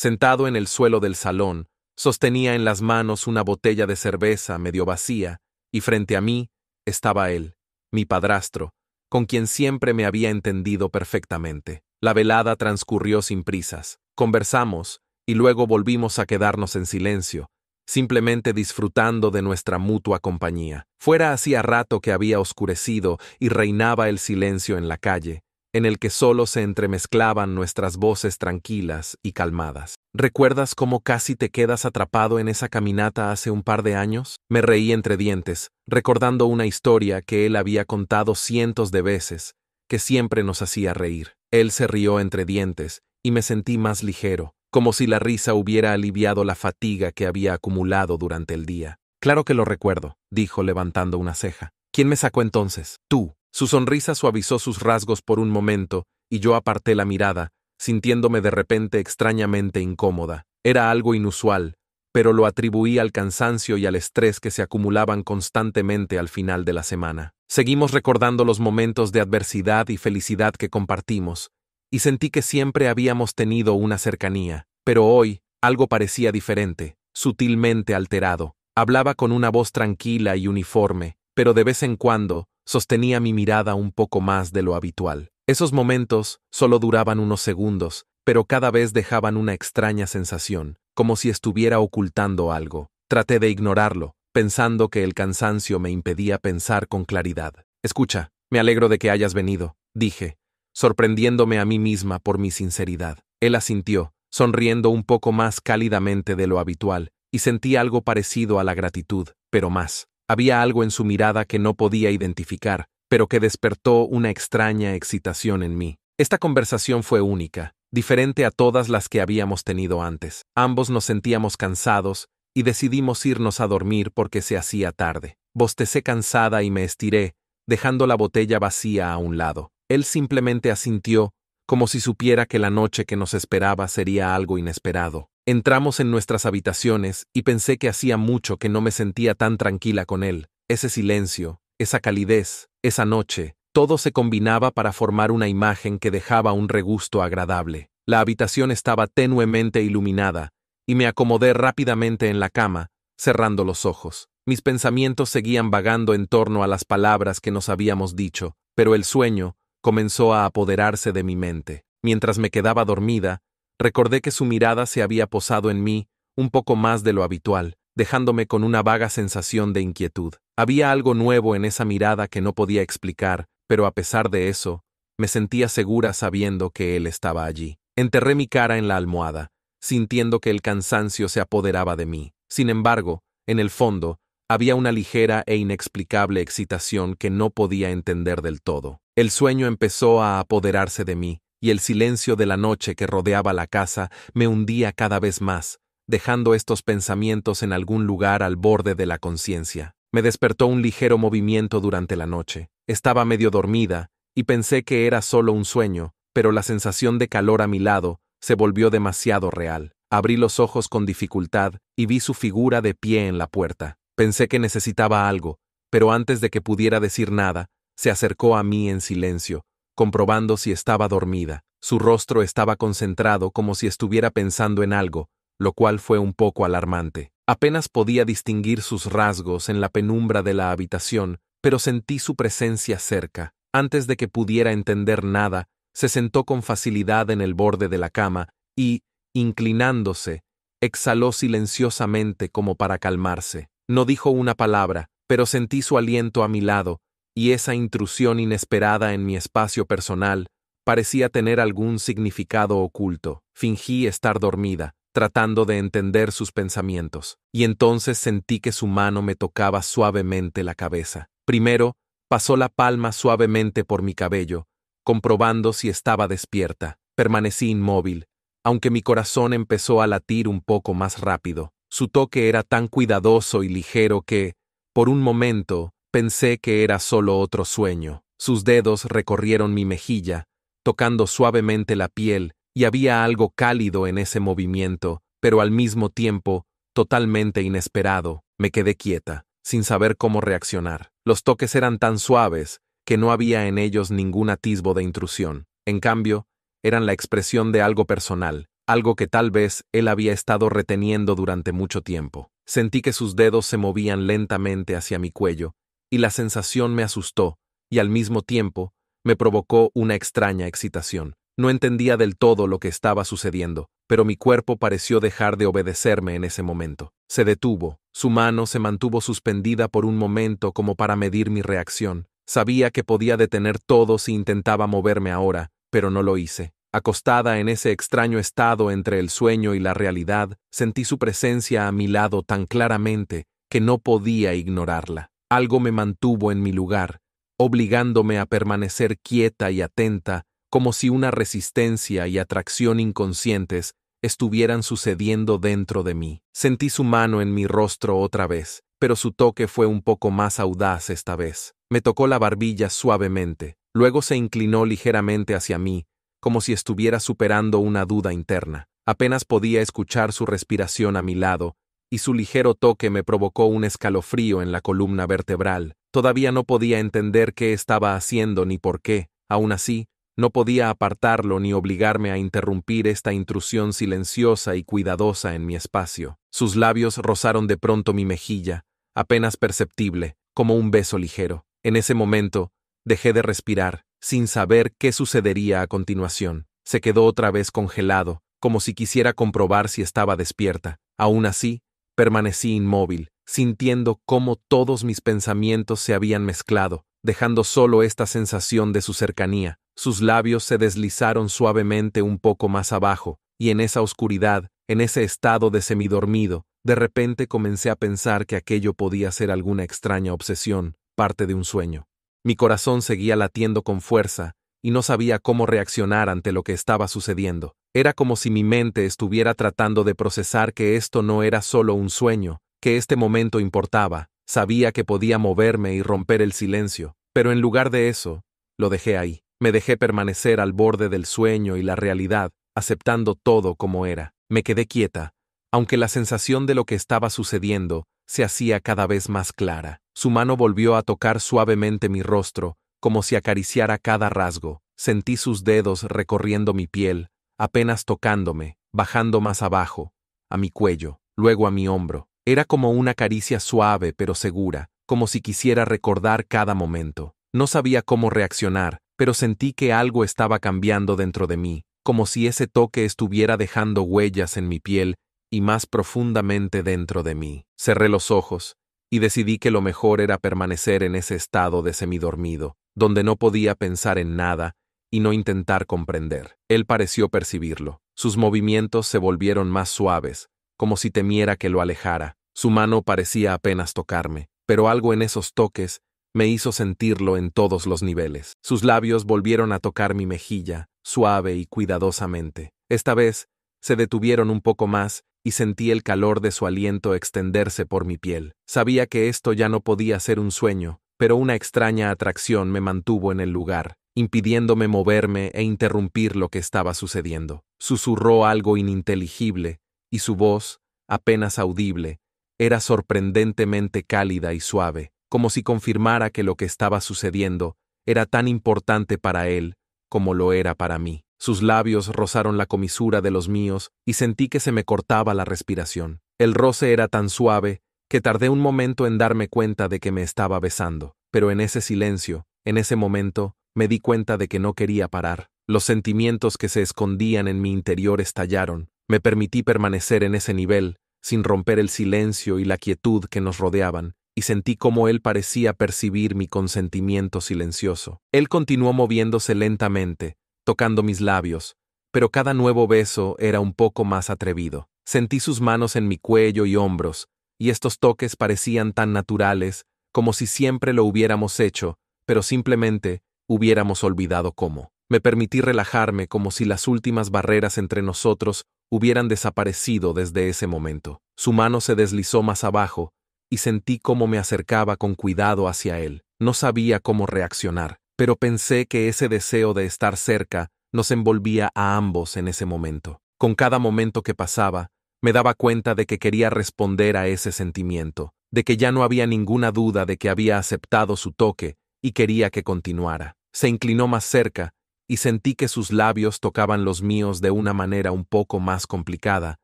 Sentado en el suelo del salón, sostenía en las manos una botella de cerveza medio vacía, y frente a mí estaba él, mi padrastro, con quien siempre me había entendido perfectamente. La velada transcurrió sin prisas. Conversamos, y luego volvimos a quedarnos en silencio, simplemente disfrutando de nuestra mutua compañía. Fuera hacía rato que había oscurecido y reinaba el silencio en la calle, en el que solo se entremezclaban nuestras voces tranquilas y calmadas. ¿Recuerdas cómo casi te quedas atrapado en esa caminata hace un par de años? Me reí entre dientes, recordando una historia que él había contado cientos de veces, que siempre nos hacía reír. Él se rió entre dientes, y me sentí más ligero, como si la risa hubiera aliviado la fatiga que había acumulado durante el día. Claro que lo recuerdo, dijo levantando una ceja. ¿Quién me sacó entonces? Tú, su sonrisa suavizó sus rasgos por un momento, y yo aparté la mirada, sintiéndome de repente extrañamente incómoda. Era algo inusual, pero lo atribuí al cansancio y al estrés que se acumulaban constantemente al final de la semana. Seguimos recordando los momentos de adversidad y felicidad que compartimos, y sentí que siempre habíamos tenido una cercanía, pero hoy algo parecía diferente, sutilmente alterado. Hablaba con una voz tranquila y uniforme, pero de vez en cuando sostenía mi mirada un poco más de lo habitual. Esos momentos solo duraban unos segundos, pero cada vez dejaban una extraña sensación, como si estuviera ocultando algo. Traté de ignorarlo, pensando que el cansancio me impedía pensar con claridad. Escucha, me alegro de que hayas venido, dije, sorprendiéndome a mí misma por mi sinceridad. Él asintió, sonriendo un poco más cálidamente de lo habitual, y sentí algo parecido a la gratitud, pero más. Había algo en su mirada que no podía identificar, pero que despertó una extraña excitación en mí. Esta conversación fue única, diferente a todas las que habíamos tenido antes. Ambos nos sentíamos cansados y decidimos irnos a dormir porque se hacía tarde. Bostecé cansada y me estiré, dejando la botella vacía a un lado. Él simplemente asintió, como si supiera que la noche que nos esperaba sería algo inesperado. Entramos en nuestras habitaciones y pensé que hacía mucho que no me sentía tan tranquila con él. Ese silencio, esa calidez, esa noche, todo se combinaba para formar una imagen que dejaba un regusto agradable. La habitación estaba tenuemente iluminada, y me acomodé rápidamente en la cama, cerrando los ojos. Mis pensamientos seguían vagando en torno a las palabras que nos habíamos dicho, pero el sueño comenzó a apoderarse de mi mente. Mientras me quedaba dormida, Recordé que su mirada se había posado en mí, un poco más de lo habitual, dejándome con una vaga sensación de inquietud. Había algo nuevo en esa mirada que no podía explicar, pero a pesar de eso, me sentía segura sabiendo que él estaba allí. Enterré mi cara en la almohada, sintiendo que el cansancio se apoderaba de mí. Sin embargo, en el fondo, había una ligera e inexplicable excitación que no podía entender del todo. El sueño empezó a apoderarse de mí, y el silencio de la noche que rodeaba la casa me hundía cada vez más, dejando estos pensamientos en algún lugar al borde de la conciencia. Me despertó un ligero movimiento durante la noche. Estaba medio dormida, y pensé que era solo un sueño, pero la sensación de calor a mi lado se volvió demasiado real. Abrí los ojos con dificultad y vi su figura de pie en la puerta. Pensé que necesitaba algo, pero antes de que pudiera decir nada, se acercó a mí en silencio, comprobando si estaba dormida. Su rostro estaba concentrado como si estuviera pensando en algo, lo cual fue un poco alarmante. Apenas podía distinguir sus rasgos en la penumbra de la habitación, pero sentí su presencia cerca. Antes de que pudiera entender nada, se sentó con facilidad en el borde de la cama y, inclinándose, exhaló silenciosamente como para calmarse. No dijo una palabra, pero sentí su aliento a mi lado, y esa intrusión inesperada en mi espacio personal parecía tener algún significado oculto. Fingí estar dormida, tratando de entender sus pensamientos, y entonces sentí que su mano me tocaba suavemente la cabeza. Primero, pasó la palma suavemente por mi cabello, comprobando si estaba despierta. Permanecí inmóvil, aunque mi corazón empezó a latir un poco más rápido. Su toque era tan cuidadoso y ligero que, por un momento, Pensé que era solo otro sueño. Sus dedos recorrieron mi mejilla, tocando suavemente la piel, y había algo cálido en ese movimiento, pero al mismo tiempo, totalmente inesperado, me quedé quieta, sin saber cómo reaccionar. Los toques eran tan suaves, que no había en ellos ningún atisbo de intrusión. En cambio, eran la expresión de algo personal, algo que tal vez él había estado reteniendo durante mucho tiempo. Sentí que sus dedos se movían lentamente hacia mi cuello, y la sensación me asustó, y al mismo tiempo, me provocó una extraña excitación. No entendía del todo lo que estaba sucediendo, pero mi cuerpo pareció dejar de obedecerme en ese momento. Se detuvo, su mano se mantuvo suspendida por un momento como para medir mi reacción. Sabía que podía detener todo si intentaba moverme ahora, pero no lo hice. Acostada en ese extraño estado entre el sueño y la realidad, sentí su presencia a mi lado tan claramente que no podía ignorarla. Algo me mantuvo en mi lugar, obligándome a permanecer quieta y atenta, como si una resistencia y atracción inconscientes estuvieran sucediendo dentro de mí. Sentí su mano en mi rostro otra vez, pero su toque fue un poco más audaz esta vez. Me tocó la barbilla suavemente, luego se inclinó ligeramente hacia mí, como si estuviera superando una duda interna. Apenas podía escuchar su respiración a mi lado, y su ligero toque me provocó un escalofrío en la columna vertebral. Todavía no podía entender qué estaba haciendo ni por qué. Aún así, no podía apartarlo ni obligarme a interrumpir esta intrusión silenciosa y cuidadosa en mi espacio. Sus labios rozaron de pronto mi mejilla, apenas perceptible, como un beso ligero. En ese momento, dejé de respirar, sin saber qué sucedería a continuación. Se quedó otra vez congelado, como si quisiera comprobar si estaba despierta. Aún así, Permanecí inmóvil, sintiendo cómo todos mis pensamientos se habían mezclado, dejando solo esta sensación de su cercanía. Sus labios se deslizaron suavemente un poco más abajo, y en esa oscuridad, en ese estado de semidormido, de repente comencé a pensar que aquello podía ser alguna extraña obsesión, parte de un sueño. Mi corazón seguía latiendo con fuerza, y no sabía cómo reaccionar ante lo que estaba sucediendo. Era como si mi mente estuviera tratando de procesar que esto no era solo un sueño, que este momento importaba, sabía que podía moverme y romper el silencio, pero en lugar de eso, lo dejé ahí, me dejé permanecer al borde del sueño y la realidad, aceptando todo como era. Me quedé quieta, aunque la sensación de lo que estaba sucediendo se hacía cada vez más clara. Su mano volvió a tocar suavemente mi rostro, como si acariciara cada rasgo, sentí sus dedos recorriendo mi piel, apenas tocándome, bajando más abajo, a mi cuello, luego a mi hombro. Era como una caricia suave pero segura, como si quisiera recordar cada momento. No sabía cómo reaccionar, pero sentí que algo estaba cambiando dentro de mí, como si ese toque estuviera dejando huellas en mi piel y más profundamente dentro de mí. Cerré los ojos y decidí que lo mejor era permanecer en ese estado de semidormido, donde no podía pensar en nada y no intentar comprender. Él pareció percibirlo. Sus movimientos se volvieron más suaves, como si temiera que lo alejara. Su mano parecía apenas tocarme, pero algo en esos toques me hizo sentirlo en todos los niveles. Sus labios volvieron a tocar mi mejilla, suave y cuidadosamente. Esta vez, se detuvieron un poco más y sentí el calor de su aliento extenderse por mi piel. Sabía que esto ya no podía ser un sueño, pero una extraña atracción me mantuvo en el lugar, impidiéndome moverme e interrumpir lo que estaba sucediendo. Susurró algo ininteligible, y su voz, apenas audible, era sorprendentemente cálida y suave, como si confirmara que lo que estaba sucediendo era tan importante para él como lo era para mí. Sus labios rozaron la comisura de los míos y sentí que se me cortaba la respiración. El roce era tan suave que tardé un momento en darme cuenta de que me estaba besando pero en ese silencio, en ese momento, me di cuenta de que no quería parar. Los sentimientos que se escondían en mi interior estallaron. Me permití permanecer en ese nivel, sin romper el silencio y la quietud que nos rodeaban, y sentí cómo él parecía percibir mi consentimiento silencioso. Él continuó moviéndose lentamente, tocando mis labios, pero cada nuevo beso era un poco más atrevido. Sentí sus manos en mi cuello y hombros, y estos toques parecían tan naturales como si siempre lo hubiéramos hecho, pero simplemente hubiéramos olvidado cómo. Me permití relajarme como si las últimas barreras entre nosotros hubieran desaparecido desde ese momento. Su mano se deslizó más abajo, y sentí cómo me acercaba con cuidado hacia él. No sabía cómo reaccionar, pero pensé que ese deseo de estar cerca nos envolvía a ambos en ese momento. Con cada momento que pasaba, me daba cuenta de que quería responder a ese sentimiento, de que ya no había ninguna duda de que había aceptado su toque y quería que continuara. Se inclinó más cerca y sentí que sus labios tocaban los míos de una manera un poco más complicada,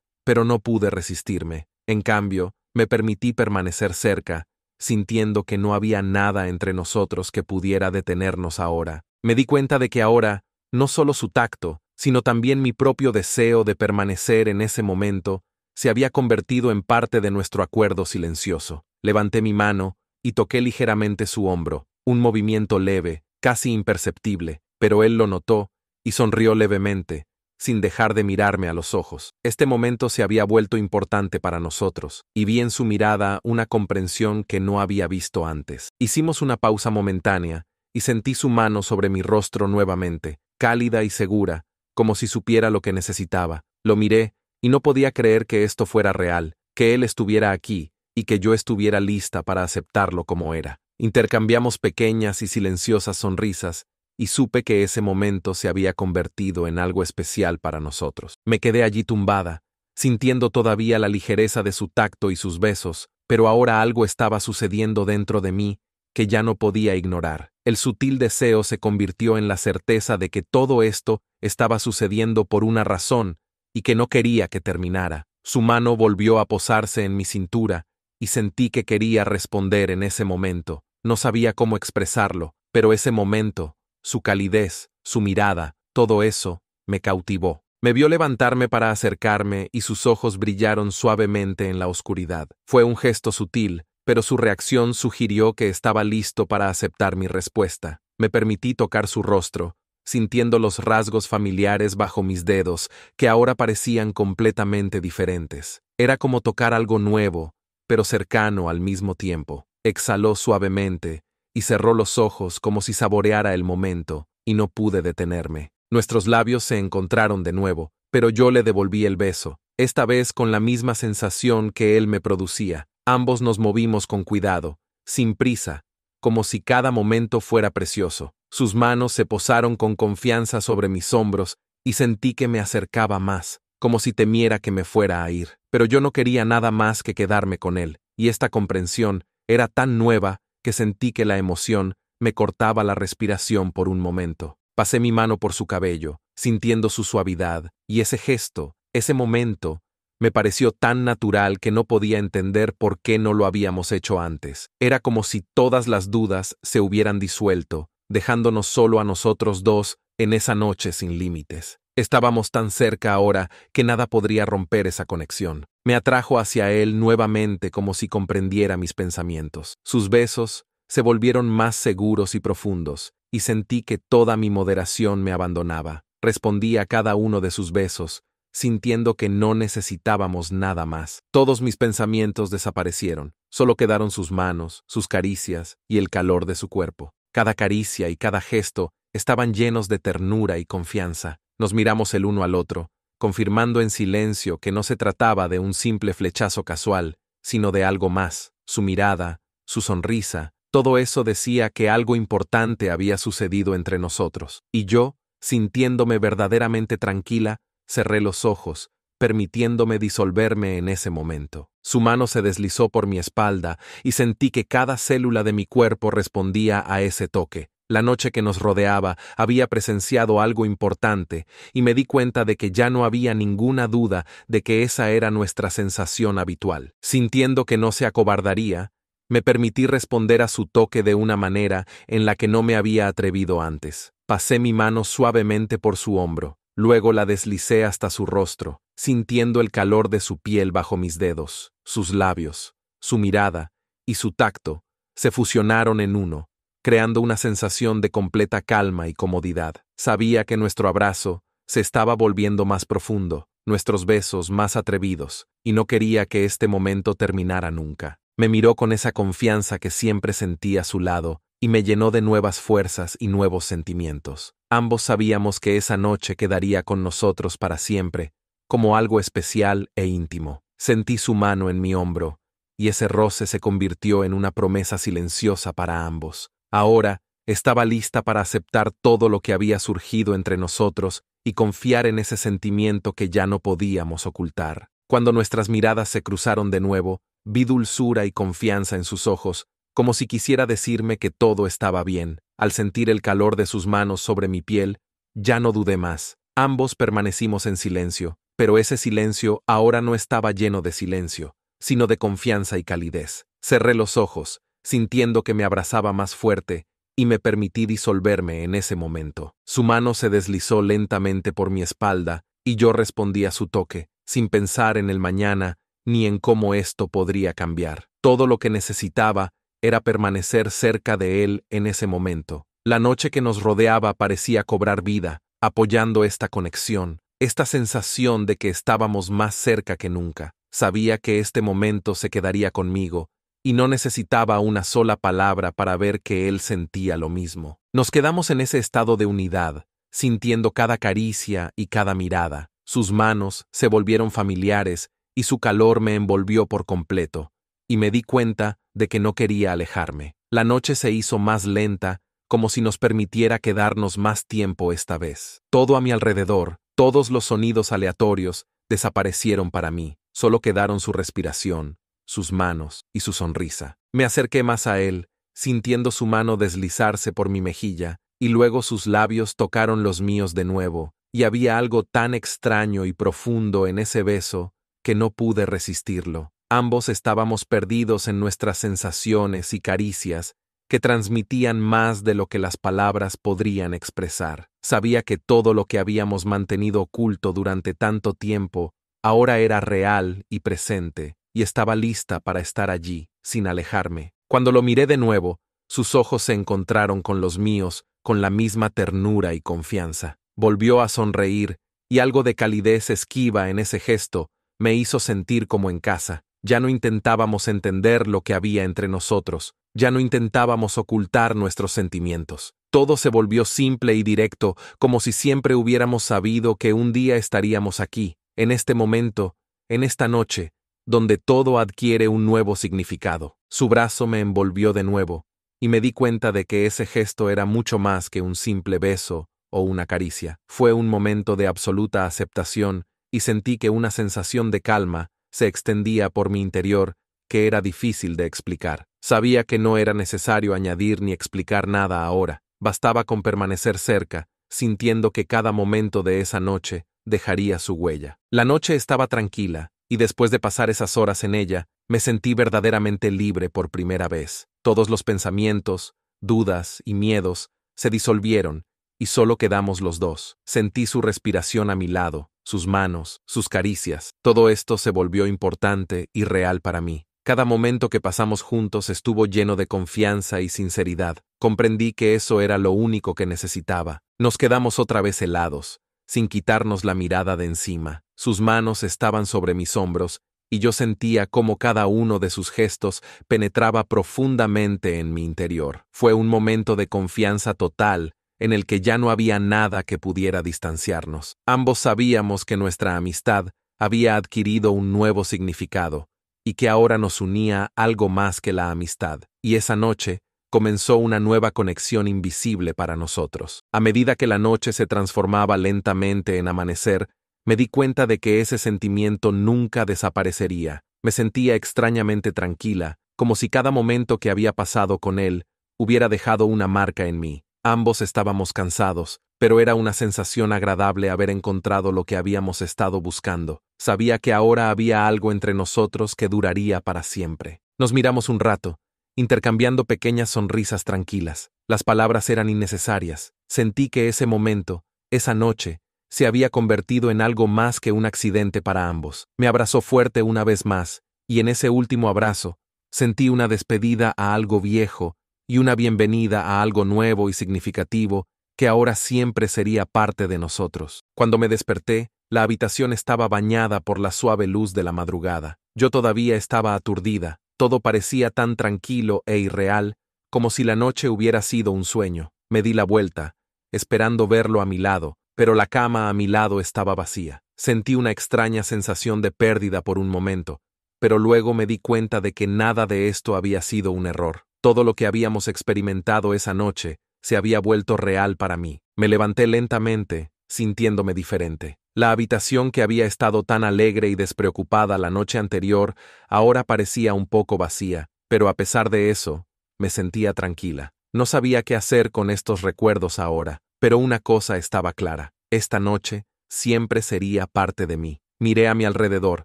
pero no pude resistirme. En cambio, me permití permanecer cerca, sintiendo que no había nada entre nosotros que pudiera detenernos ahora. Me di cuenta de que ahora, no solo su tacto, sino también mi propio deseo de permanecer en ese momento, se había convertido en parte de nuestro acuerdo silencioso. Levanté mi mano y toqué ligeramente su hombro, un movimiento leve, casi imperceptible, pero él lo notó y sonrió levemente, sin dejar de mirarme a los ojos. Este momento se había vuelto importante para nosotros, y vi en su mirada una comprensión que no había visto antes. Hicimos una pausa momentánea, y sentí su mano sobre mi rostro nuevamente, cálida y segura, como si supiera lo que necesitaba. Lo miré, y no podía creer que esto fuera real, que él estuviera aquí, y que yo estuviera lista para aceptarlo como era. Intercambiamos pequeñas y silenciosas sonrisas, y supe que ese momento se había convertido en algo especial para nosotros. Me quedé allí tumbada, sintiendo todavía la ligereza de su tacto y sus besos, pero ahora algo estaba sucediendo dentro de mí que ya no podía ignorar. El sutil deseo se convirtió en la certeza de que todo esto estaba sucediendo por una razón y que no quería que terminara. Su mano volvió a posarse en mi cintura, y sentí que quería responder en ese momento. No sabía cómo expresarlo, pero ese momento, su calidez, su mirada, todo eso, me cautivó. Me vio levantarme para acercarme y sus ojos brillaron suavemente en la oscuridad. Fue un gesto sutil, pero su reacción sugirió que estaba listo para aceptar mi respuesta. Me permití tocar su rostro, sintiendo los rasgos familiares bajo mis dedos, que ahora parecían completamente diferentes. Era como tocar algo nuevo, pero cercano al mismo tiempo. Exhaló suavemente y cerró los ojos como si saboreara el momento, y no pude detenerme. Nuestros labios se encontraron de nuevo, pero yo le devolví el beso, esta vez con la misma sensación que él me producía. Ambos nos movimos con cuidado, sin prisa, como si cada momento fuera precioso. Sus manos se posaron con confianza sobre mis hombros y sentí que me acercaba más, como si temiera que me fuera a ir. Pero yo no quería nada más que quedarme con él, y esta comprensión era tan nueva que sentí que la emoción me cortaba la respiración por un momento. Pasé mi mano por su cabello, sintiendo su suavidad, y ese gesto, ese momento, me pareció tan natural que no podía entender por qué no lo habíamos hecho antes. Era como si todas las dudas se hubieran disuelto, dejándonos solo a nosotros dos en esa noche sin límites. Estábamos tan cerca ahora que nada podría romper esa conexión. Me atrajo hacia él nuevamente como si comprendiera mis pensamientos. Sus besos se volvieron más seguros y profundos, y sentí que toda mi moderación me abandonaba. Respondí a cada uno de sus besos, sintiendo que no necesitábamos nada más. Todos mis pensamientos desaparecieron, solo quedaron sus manos, sus caricias y el calor de su cuerpo. Cada caricia y cada gesto estaban llenos de ternura y confianza. Nos miramos el uno al otro, confirmando en silencio que no se trataba de un simple flechazo casual, sino de algo más. Su mirada, su sonrisa, todo eso decía que algo importante había sucedido entre nosotros. Y yo, sintiéndome verdaderamente tranquila, cerré los ojos, permitiéndome disolverme en ese momento. Su mano se deslizó por mi espalda y sentí que cada célula de mi cuerpo respondía a ese toque. La noche que nos rodeaba había presenciado algo importante y me di cuenta de que ya no había ninguna duda de que esa era nuestra sensación habitual. Sintiendo que no se acobardaría, me permití responder a su toque de una manera en la que no me había atrevido antes. Pasé mi mano suavemente por su hombro, luego la deslicé hasta su rostro, sintiendo el calor de su piel bajo mis dedos, sus labios, su mirada y su tacto se fusionaron en uno, creando una sensación de completa calma y comodidad. Sabía que nuestro abrazo se estaba volviendo más profundo, nuestros besos más atrevidos, y no quería que este momento terminara nunca. Me miró con esa confianza que siempre sentí a su lado, y me llenó de nuevas fuerzas y nuevos sentimientos. Ambos sabíamos que esa noche quedaría con nosotros para siempre, como algo especial e íntimo. Sentí su mano en mi hombro, y ese roce se convirtió en una promesa silenciosa para ambos. Ahora estaba lista para aceptar todo lo que había surgido entre nosotros y confiar en ese sentimiento que ya no podíamos ocultar. Cuando nuestras miradas se cruzaron de nuevo, vi dulzura y confianza en sus ojos, como si quisiera decirme que todo estaba bien. Al sentir el calor de sus manos sobre mi piel, ya no dudé más. Ambos permanecimos en silencio, pero ese silencio ahora no estaba lleno de silencio, sino de confianza y calidez. Cerré los ojos, sintiendo que me abrazaba más fuerte, y me permití disolverme en ese momento. Su mano se deslizó lentamente por mi espalda, y yo respondí a su toque, sin pensar en el mañana ni en cómo esto podría cambiar. Todo lo que necesitaba era permanecer cerca de él en ese momento. La noche que nos rodeaba parecía cobrar vida, apoyando esta conexión, esta sensación de que estábamos más cerca que nunca, sabía que este momento se quedaría conmigo, y no necesitaba una sola palabra para ver que él sentía lo mismo. Nos quedamos en ese estado de unidad, sintiendo cada caricia y cada mirada. Sus manos se volvieron familiares y su calor me envolvió por completo, y me di cuenta de que no quería alejarme. La noche se hizo más lenta como si nos permitiera quedarnos más tiempo esta vez. Todo a mi alrededor, todos los sonidos aleatorios, desaparecieron para mí, solo quedaron su respiración, sus manos y su sonrisa. Me acerqué más a él, sintiendo su mano deslizarse por mi mejilla, y luego sus labios tocaron los míos de nuevo, y había algo tan extraño y profundo en ese beso que no pude resistirlo. Ambos estábamos perdidos en nuestras sensaciones y caricias, que transmitían más de lo que las palabras podrían expresar. Sabía que todo lo que habíamos mantenido oculto durante tanto tiempo ahora era real y presente, y estaba lista para estar allí, sin alejarme. Cuando lo miré de nuevo, sus ojos se encontraron con los míos con la misma ternura y confianza. Volvió a sonreír, y algo de calidez esquiva en ese gesto me hizo sentir como en casa. Ya no intentábamos entender lo que había entre nosotros, ya no intentábamos ocultar nuestros sentimientos. Todo se volvió simple y directo, como si siempre hubiéramos sabido que un día estaríamos aquí, en este momento, en esta noche, donde todo adquiere un nuevo significado. Su brazo me envolvió de nuevo, y me di cuenta de que ese gesto era mucho más que un simple beso o una caricia. Fue un momento de absoluta aceptación, y sentí que una sensación de calma se extendía por mi interior que era difícil de explicar. Sabía que no era necesario añadir ni explicar nada ahora, bastaba con permanecer cerca, sintiendo que cada momento de esa noche dejaría su huella. La noche estaba tranquila, y después de pasar esas horas en ella, me sentí verdaderamente libre por primera vez. Todos los pensamientos, dudas y miedos se disolvieron, y solo quedamos los dos. Sentí su respiración a mi lado, sus manos, sus caricias. Todo esto se volvió importante y real para mí. Cada momento que pasamos juntos estuvo lleno de confianza y sinceridad. Comprendí que eso era lo único que necesitaba. Nos quedamos otra vez helados, sin quitarnos la mirada de encima. Sus manos estaban sobre mis hombros y yo sentía cómo cada uno de sus gestos penetraba profundamente en mi interior. Fue un momento de confianza total en el que ya no había nada que pudiera distanciarnos. Ambos sabíamos que nuestra amistad había adquirido un nuevo significado, y que ahora nos unía algo más que la amistad, y esa noche comenzó una nueva conexión invisible para nosotros. A medida que la noche se transformaba lentamente en amanecer, me di cuenta de que ese sentimiento nunca desaparecería. Me sentía extrañamente tranquila, como si cada momento que había pasado con él hubiera dejado una marca en mí. Ambos estábamos cansados, pero era una sensación agradable haber encontrado lo que habíamos estado buscando. Sabía que ahora había algo entre nosotros que duraría para siempre. Nos miramos un rato, intercambiando pequeñas sonrisas tranquilas. Las palabras eran innecesarias. Sentí que ese momento, esa noche, se había convertido en algo más que un accidente para ambos. Me abrazó fuerte una vez más, y en ese último abrazo, sentí una despedida a algo viejo y una bienvenida a algo nuevo y significativo que ahora siempre sería parte de nosotros. Cuando me desperté, la habitación estaba bañada por la suave luz de la madrugada. Yo todavía estaba aturdida, todo parecía tan tranquilo e irreal, como si la noche hubiera sido un sueño. Me di la vuelta, esperando verlo a mi lado, pero la cama a mi lado estaba vacía. Sentí una extraña sensación de pérdida por un momento, pero luego me di cuenta de que nada de esto había sido un error. Todo lo que habíamos experimentado esa noche se había vuelto real para mí. Me levanté lentamente, sintiéndome diferente. La habitación que había estado tan alegre y despreocupada la noche anterior ahora parecía un poco vacía, pero a pesar de eso, me sentía tranquila. No sabía qué hacer con estos recuerdos ahora, pero una cosa estaba clara. Esta noche siempre sería parte de mí. Miré a mi alrededor,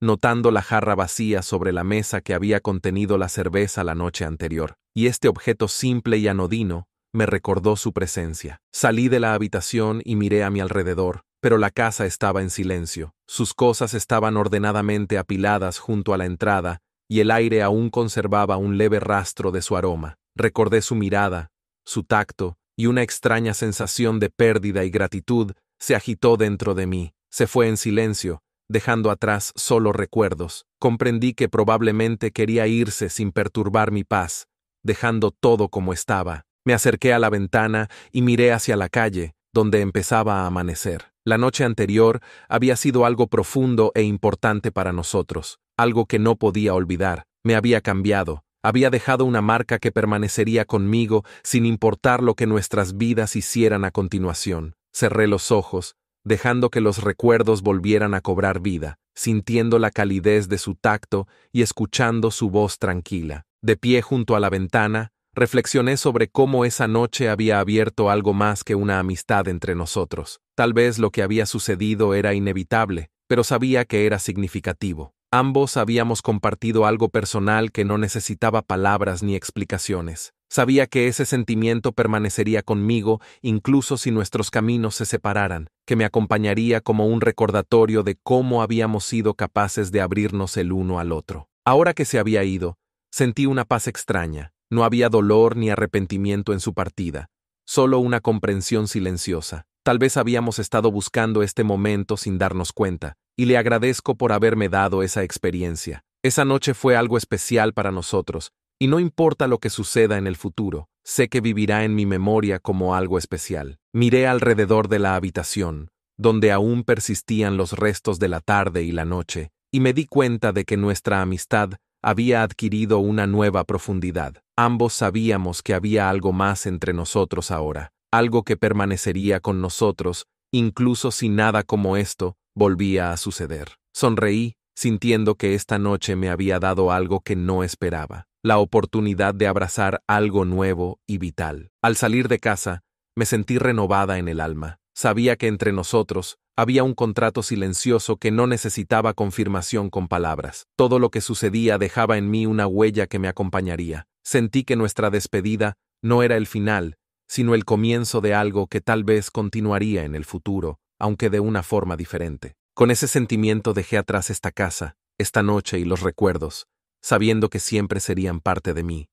notando la jarra vacía sobre la mesa que había contenido la cerveza la noche anterior, y este objeto simple y anodino me recordó su presencia. Salí de la habitación y miré a mi alrededor, pero la casa estaba en silencio, sus cosas estaban ordenadamente apiladas junto a la entrada, y el aire aún conservaba un leve rastro de su aroma. Recordé su mirada, su tacto, y una extraña sensación de pérdida y gratitud se agitó dentro de mí. Se fue en silencio, dejando atrás solo recuerdos. Comprendí que probablemente quería irse sin perturbar mi paz, dejando todo como estaba. Me acerqué a la ventana y miré hacia la calle, donde empezaba a amanecer. La noche anterior había sido algo profundo e importante para nosotros, algo que no podía olvidar, me había cambiado, había dejado una marca que permanecería conmigo sin importar lo que nuestras vidas hicieran a continuación. Cerré los ojos, dejando que los recuerdos volvieran a cobrar vida, sintiendo la calidez de su tacto y escuchando su voz tranquila. De pie junto a la ventana, Reflexioné sobre cómo esa noche había abierto algo más que una amistad entre nosotros. Tal vez lo que había sucedido era inevitable, pero sabía que era significativo. Ambos habíamos compartido algo personal que no necesitaba palabras ni explicaciones. Sabía que ese sentimiento permanecería conmigo incluso si nuestros caminos se separaran, que me acompañaría como un recordatorio de cómo habíamos sido capaces de abrirnos el uno al otro. Ahora que se había ido, sentí una paz extraña, no había dolor ni arrepentimiento en su partida, solo una comprensión silenciosa. Tal vez habíamos estado buscando este momento sin darnos cuenta, y le agradezco por haberme dado esa experiencia. Esa noche fue algo especial para nosotros, y no importa lo que suceda en el futuro, sé que vivirá en mi memoria como algo especial. Miré alrededor de la habitación, donde aún persistían los restos de la tarde y la noche, y me di cuenta de que nuestra amistad había adquirido una nueva profundidad. Ambos sabíamos que había algo más entre nosotros ahora, algo que permanecería con nosotros, incluso si nada como esto volvía a suceder. Sonreí, sintiendo que esta noche me había dado algo que no esperaba, la oportunidad de abrazar algo nuevo y vital. Al salir de casa, me sentí renovada en el alma. Sabía que entre nosotros había un contrato silencioso que no necesitaba confirmación con palabras. Todo lo que sucedía dejaba en mí una huella que me acompañaría, Sentí que nuestra despedida no era el final, sino el comienzo de algo que tal vez continuaría en el futuro, aunque de una forma diferente. Con ese sentimiento dejé atrás esta casa, esta noche y los recuerdos, sabiendo que siempre serían parte de mí.